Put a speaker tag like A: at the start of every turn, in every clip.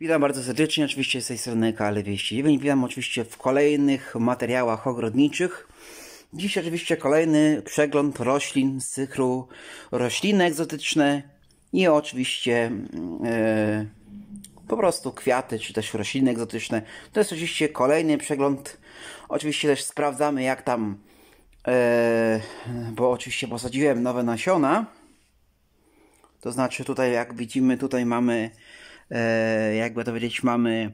A: Witam bardzo serdecznie, oczywiście z tej strony kl Witam oczywiście w kolejnych materiałach ogrodniczych. Dziś oczywiście kolejny przegląd roślin z cyklu rośliny egzotyczne i oczywiście e, po prostu kwiaty, czy też rośliny egzotyczne. To jest oczywiście kolejny przegląd. Oczywiście też sprawdzamy jak tam, e, bo oczywiście posadziłem nowe nasiona. To znaczy tutaj jak widzimy, tutaj mamy E, jakby to powiedzieć, mamy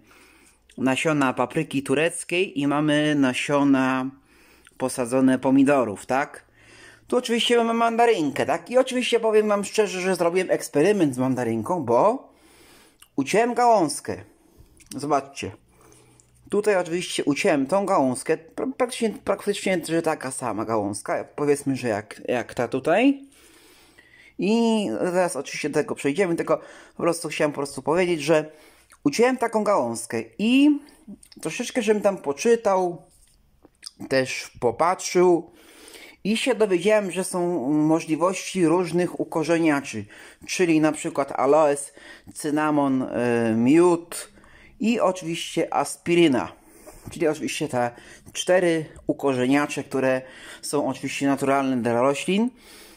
A: nasiona papryki tureckiej i mamy nasiona posadzone pomidorów, tak? Tu oczywiście mamy mandarynkę, tak? I oczywiście powiem Wam szczerze, że zrobiłem eksperyment z mandarynką, bo uciąłem gałązkę. Zobaczcie. Tutaj oczywiście uciąłem tą gałązkę, praktycznie, praktycznie że taka sama gałązka, powiedzmy, że jak, jak ta tutaj. I zaraz oczywiście do tego przejdziemy, tylko po prostu chciałem po prostu powiedzieć, że uciąłem taką gałązkę i troszeczkę, żebym tam poczytał, też popatrzył i się dowiedziałem, że są możliwości różnych ukorzeniaczy, czyli na przykład aloes, cynamon, yy, miód i oczywiście aspiryna. Czyli oczywiście te cztery ukorzeniacze, które są oczywiście naturalne dla roślin.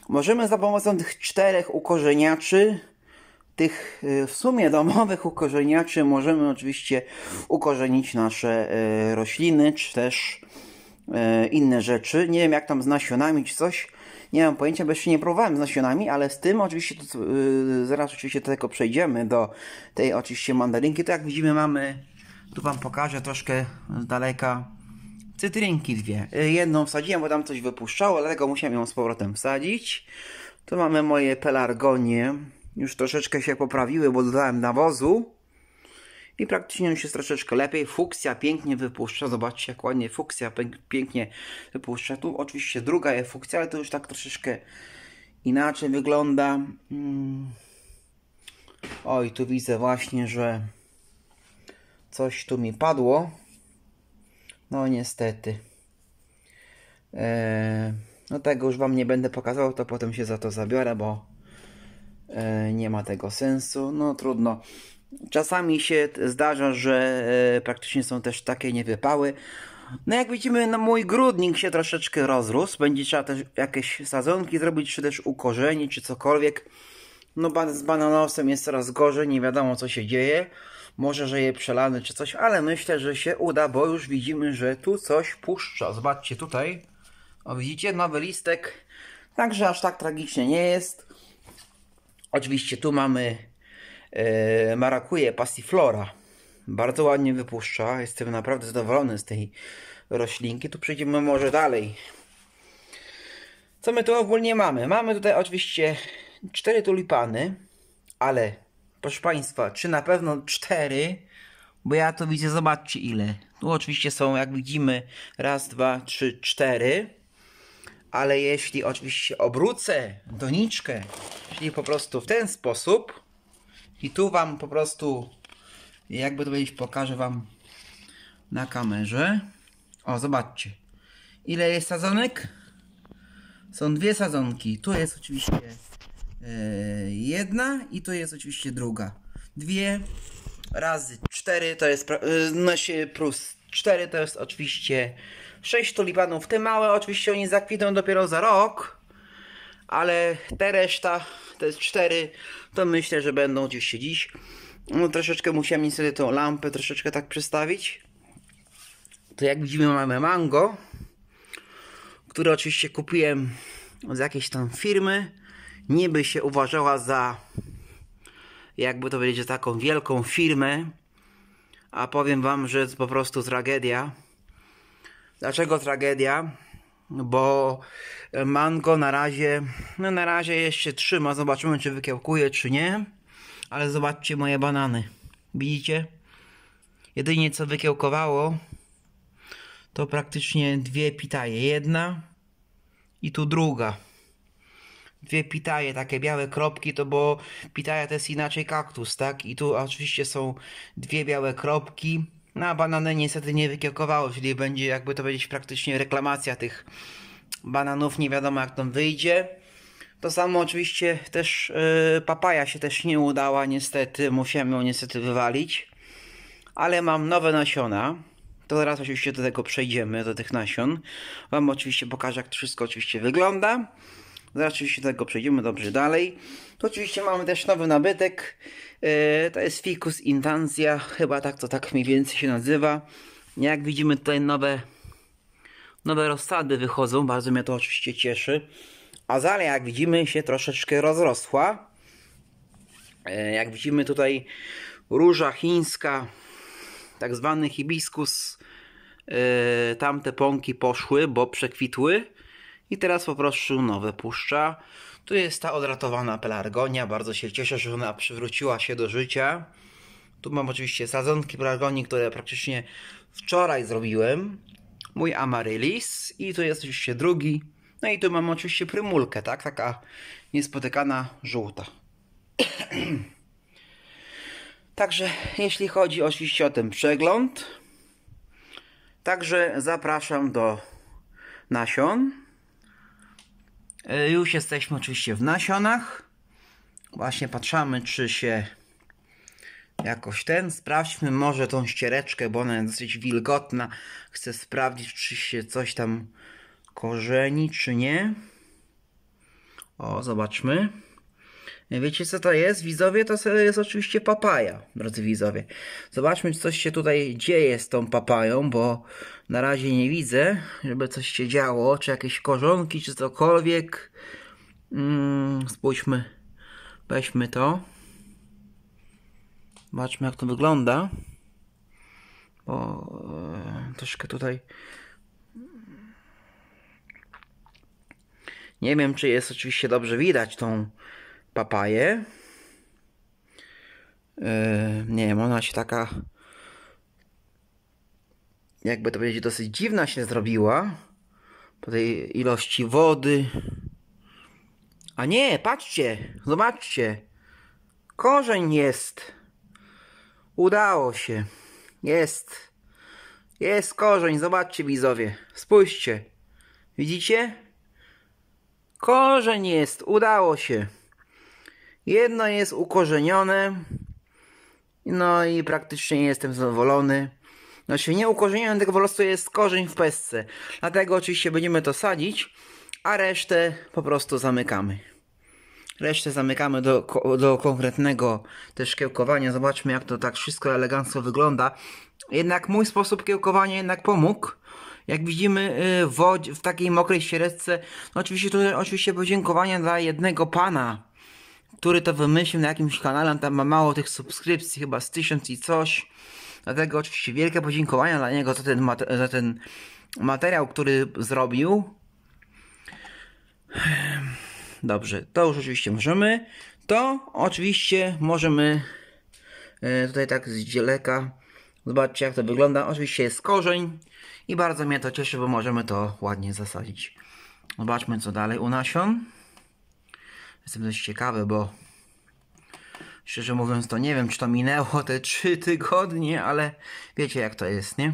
A: Możemy za pomocą tych czterech ukorzeniaczy, tych y, w sumie domowych ukorzeniaczy, możemy oczywiście ukorzenić nasze y, rośliny, czy też y, inne rzeczy. Nie wiem jak tam z nasionami czy coś. Nie mam pojęcia, bo jeszcze nie próbowałem z nasionami, ale z tym oczywiście to, zaraz oczywiście do tego przejdziemy do tej oczywiście mandarynki. To jak widzimy mamy, tu wam pokażę troszkę z daleka cytrynki dwie. Y, jedną wsadziłem, bo tam coś wypuszczało, dlatego musiałem ją z powrotem wsadzić. Tu mamy moje pelargonie. Już troszeczkę się poprawiły, bo dodałem nawozu. I praktycznie już jest troszeczkę lepiej. Fuksja pięknie wypuszcza. Zobaczcie, jak ładnie fuksja pięknie wypuszcza. Tu oczywiście druga jest fukcja ale to już tak troszeczkę inaczej wygląda. Mm. Oj, tu widzę właśnie, że coś tu mi padło. No niestety. Eee, no tego już Wam nie będę pokazał, to potem się za to zabiorę, bo e, nie ma tego sensu. No trudno. Czasami się zdarza, że e, praktycznie są też takie niewypały. No jak widzimy, no mój grudnik się troszeczkę rozrósł. Będzie trzeba też jakieś sadzonki zrobić, czy też ukorzenić, czy cokolwiek. No z bananosem jest coraz gorzej, nie wiadomo co się dzieje. Może, że je przelany czy coś, ale myślę, że się uda, bo już widzimy, że tu coś puszcza. Zobaczcie tutaj. O, widzicie? Nowy listek. Także aż tak tragicznie nie jest. Oczywiście tu mamy yy, e, marakuję passiflora. Bardzo ładnie wypuszcza. Jestem naprawdę zadowolony z tej roślinki. Tu przejdziemy może dalej. Co my tu ogólnie mamy? Mamy tutaj oczywiście cztery tulipany, ale Proszę Państwa, czy na pewno cztery? Bo ja to widzę, zobaczcie ile. Tu oczywiście są, jak widzimy, raz, dwa, trzy, cztery. Ale jeśli oczywiście obrócę doniczkę, czyli po prostu w ten sposób, i tu Wam po prostu, jakby to powiedzieć, pokażę Wam na kamerze. O, zobaczcie. Ile jest sadzonek? Są dwie sadzonki. Tu jest oczywiście Yy, jedna i to jest oczywiście druga. Dwie razy cztery to jest, yy, no się plus cztery to jest oczywiście sześć tulipanów. Te małe oczywiście oni zakwitną dopiero za rok, ale te reszta, to jest cztery, to myślę, że będą się dziś. No, troszeczkę musiałem sobie tą lampę troszeczkę tak przestawić. To jak widzimy mamy mango, które oczywiście kupiłem z jakiejś tam firmy niby się uważała za, jakby to powiedzieć, taką wielką firmę, a powiem Wam, że jest po prostu tragedia. Dlaczego tragedia? Bo mango na razie, no na razie jeszcze trzyma, zobaczymy czy wykiełkuje, czy nie. Ale zobaczcie moje banany. Widzicie? Jedynie co wykiełkowało, to praktycznie dwie pitaje. Jedna i tu druga dwie pitaje, takie białe kropki, to bo pitaja to jest inaczej kaktus, tak? I tu oczywiście są dwie białe kropki. No a banany niestety nie wykiełkowało, czyli będzie jakby to powiedzieć praktycznie reklamacja tych bananów, nie wiadomo jak tam wyjdzie. To samo oczywiście też yy, papaja się też nie udała niestety, musiałem ją niestety wywalić. Ale mam nowe nasiona, to zaraz oczywiście do tego przejdziemy, do tych nasion. Wam oczywiście pokażę jak to wszystko oczywiście wygląda. Zaraz no oczywiście do tego przejdziemy dobrze dalej. Tu oczywiście mamy też nowy nabytek. E, to jest Ficus Intansia, chyba tak to tak mniej więcej się nazywa. Jak widzimy tutaj nowe, nowe rozsady wychodzą, bardzo mnie to oczywiście cieszy. Azalia jak widzimy się troszeczkę rozrosła. E, jak widzimy tutaj róża chińska, tak zwany hibiskus. E, tamte pąki poszły, bo przekwitły. I teraz poproszę nowe puszcza. Tu jest ta odratowana pelargonia. Bardzo się cieszę, że ona przywróciła się do życia. Tu mam oczywiście sadzonki pelargonii, które praktycznie wczoraj zrobiłem. Mój amaryllis. I tu jest oczywiście drugi. No i tu mam oczywiście prymulkę, tak? Taka niespotykana żółta. Także jeśli chodzi oczywiście o ten przegląd, także zapraszam do nasion. E, już jesteśmy oczywiście w nasionach. Właśnie patrzymy, czy się jakoś ten. Sprawdźmy może tą ściereczkę, bo ona jest dosyć wilgotna. Chcę sprawdzić, czy się coś tam korzeni, czy nie. O, zobaczmy. E, wiecie co to jest? Widzowie, to jest oczywiście papaja, drodzy widzowie. Zobaczmy, czy coś się tutaj dzieje z tą papają, bo na razie nie widzę, żeby coś się działo, czy jakieś korzonki, czy cokolwiek. Mm, spójrzmy, weźmy to. Zobaczmy jak to wygląda. Bo e, troszkę tutaj nie wiem, czy jest oczywiście dobrze widać tą papaję. E, nie wiem, ona się taka jakby to będzie dosyć dziwna się zrobiła po tej ilości wody. A nie, patrzcie, zobaczcie. Korzeń jest. Udało się. Jest. Jest korzeń, zobaczcie widzowie. Spójrzcie. Widzicie? Korzeń jest, udało się. Jedno jest ukorzenione. No i praktycznie jestem zadowolony. No nie ukorzenione tego po prostu jest korzeń w pesce. Dlatego oczywiście będziemy to sadzić, a resztę po prostu zamykamy. Resztę zamykamy do, do konkretnego też kiełkowania. Zobaczmy jak to tak wszystko elegancko wygląda. Jednak mój sposób kiełkowania jednak pomógł. Jak widzimy y, w, w takiej mokrej świerecce, no oczywiście tutaj oczywiście podziękowania dla jednego pana, który to wymyślił na jakimś kanale, tam ma mało tych subskrypcji, chyba z tysiąc i coś. Dlatego oczywiście wielkie podziękowania dla niego za ten, za ten materiał, który zrobił. Ehm, dobrze, to już oczywiście możemy. To oczywiście możemy e, tutaj tak z dzieleka zobaczcie jak to wygląda. Oczywiście jest korzeń i bardzo mnie to cieszy, bo możemy to ładnie zasadzić. Zobaczmy co dalej u nasion. Jestem dość ciekawy, bo Szczerze mówiąc, to nie wiem, czy to minęło te trzy tygodnie, ale wiecie jak to jest, nie?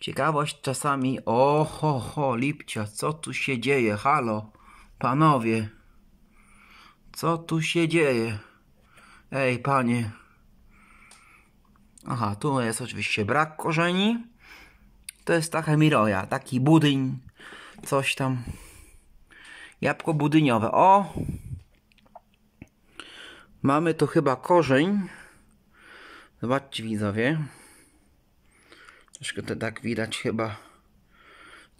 A: Ciekawość czasami. Oho, ho, lipcia, co tu się dzieje? Halo, panowie. Co tu się dzieje? Ej, panie. Aha, tu jest oczywiście brak korzeni. To jest taka miroja, taki budyń, coś tam. Jabłko budyniowe. O! Mamy tu chyba korzeń. Zobaczcie widzowie. Troszkę to tak widać chyba.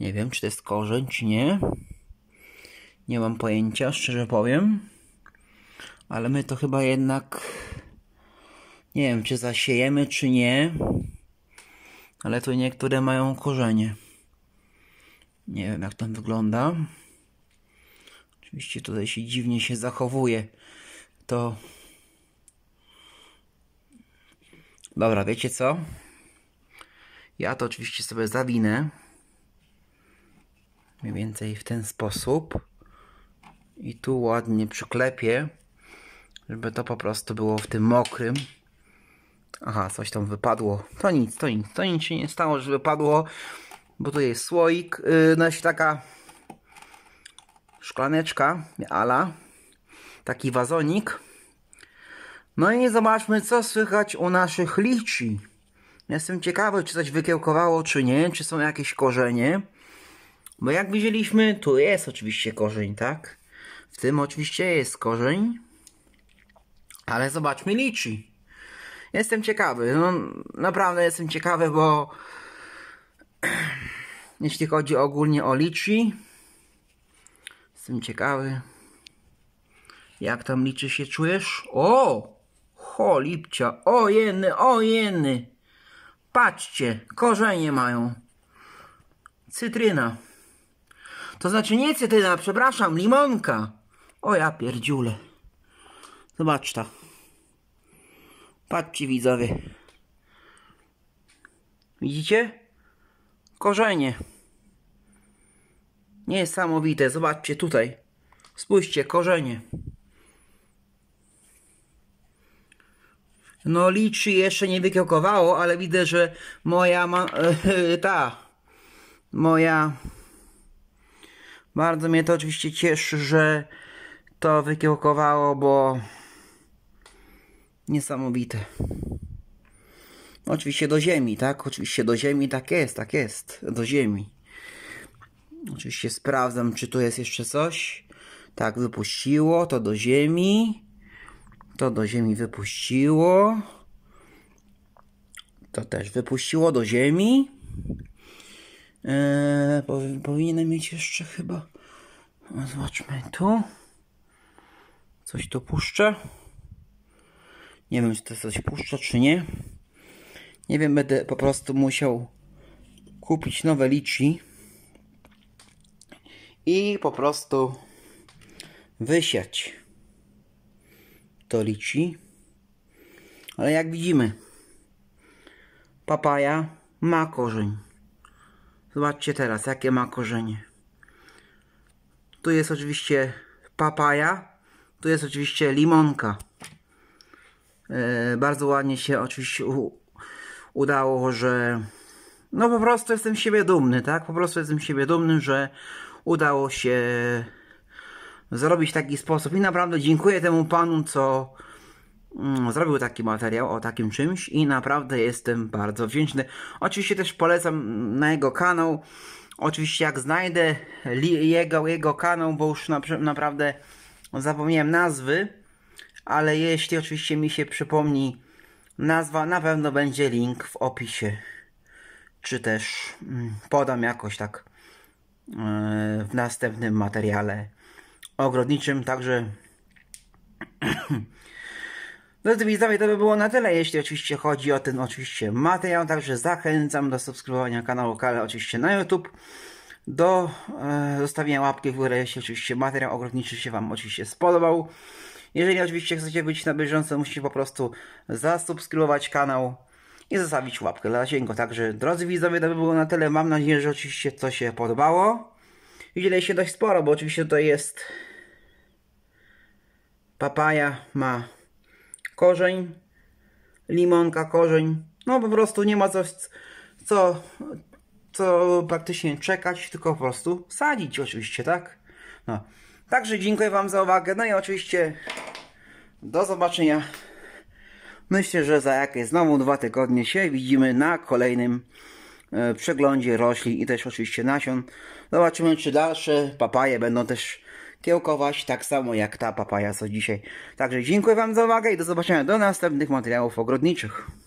A: Nie wiem, czy to jest korzeń, czy nie. Nie mam pojęcia, szczerze powiem. Ale my to chyba jednak... Nie wiem, czy zasiejemy, czy nie. Ale tu niektóre mają korzenie. Nie wiem, jak to wygląda. Oczywiście tutaj się dziwnie się zachowuje to Dobra, wiecie co? Ja to oczywiście sobie zawinę. Mniej więcej w ten sposób. I tu ładnie przyklepię, żeby to po prostu było w tym mokrym. Aha, coś tam wypadło. To nic, to nic, to nic się nie stało, że wypadło, bo tu jest słoik, yy, no taka szklaneczka, ala, taki wazonik no i zobaczmy, co słychać u naszych lici. Jestem ciekawy, czy coś wykiełkowało, czy nie, czy są jakieś korzenie. Bo jak widzieliśmy, tu jest oczywiście korzeń, tak? W tym oczywiście jest korzeń. Ale zobaczmy liczy. Jestem ciekawy, no naprawdę jestem ciekawy, bo jeśli chodzi ogólnie o liczy, jestem ciekawy, jak tam liczy się czujesz? O! Ho, lipcia, o jeny, o jeny. Patrzcie, korzenie mają. Cytryna. To znaczy nie cytryna, przepraszam, limonka. O ja pierdziule. Zobacz ta. Patrzcie widzowie. Widzicie? Korzenie. Niesamowite, zobaczcie tutaj. Spójrzcie, korzenie. No liczy jeszcze nie wykiełkowało, ale widzę, że moja ma, ta moja bardzo mnie to oczywiście cieszy, że to wykiełkowało, bo niesamowite. Oczywiście do ziemi, tak? Oczywiście do ziemi, tak jest, tak jest, do ziemi. Oczywiście sprawdzam, czy tu jest jeszcze coś. Tak, wypuściło to do ziemi. To do ziemi wypuściło. To też wypuściło do ziemi. Eee, powi powinienem mieć jeszcze chyba. No, zobaczmy tu. Coś tu puszczę. Nie wiem, czy to coś puszczę, czy nie. Nie wiem, będę po prostu musiał kupić nowe liczy i po prostu wysiać to liczy. Ale jak widzimy, papaja ma korzeń. Zobaczcie teraz, jakie ma korzenie. Tu jest oczywiście papaja, tu jest oczywiście limonka. E, bardzo ładnie się oczywiście u, udało, że no po prostu jestem siebie dumny, tak? Po prostu jestem siebie dumny, że udało się zrobić w taki sposób. I naprawdę dziękuję temu panu, co mm, zrobił taki materiał o takim czymś i naprawdę jestem bardzo wdzięczny. Oczywiście też polecam na jego kanał. Oczywiście jak znajdę jego, jego kanał, bo już na, naprawdę zapomniałem nazwy, ale jeśli oczywiście mi się przypomni nazwa, na pewno będzie link w opisie. Czy też mm, podam jakoś tak e, w następnym materiale ogrodniczym, także Drodzy widzowie, to by było na tyle, jeśli oczywiście chodzi o ten oczywiście materiał, także zachęcam do subskrybowania kanału Kale oczywiście na YouTube, do e, zostawienia łapki w górę, jeśli oczywiście materiał ogrodniczy się Wam oczywiście spodobał. Jeżeli oczywiście chcecie być na bieżąco, musicie po prostu zasubskrybować kanał i zostawić łapkę dla zasięgu. Także drodzy widzowie, to by było na tyle, mam nadzieję, że oczywiście coś się podobało. Wydziela się dość sporo, bo oczywiście tutaj jest papaja ma korzeń, limonka korzeń. No po prostu nie ma coś, co, co praktycznie czekać, tylko po prostu sadzić oczywiście, tak? No. Także dziękuję Wam za uwagę. No i oczywiście do zobaczenia. Myślę, że za jakieś znowu dwa tygodnie się widzimy na kolejnym E, przeglądzie roślin i też oczywiście nasion. Zobaczymy, czy dalsze papaje będą też kiełkować tak samo jak ta papaja co dzisiaj. Także dziękuję Wam za uwagę i do zobaczenia do następnych materiałów ogrodniczych.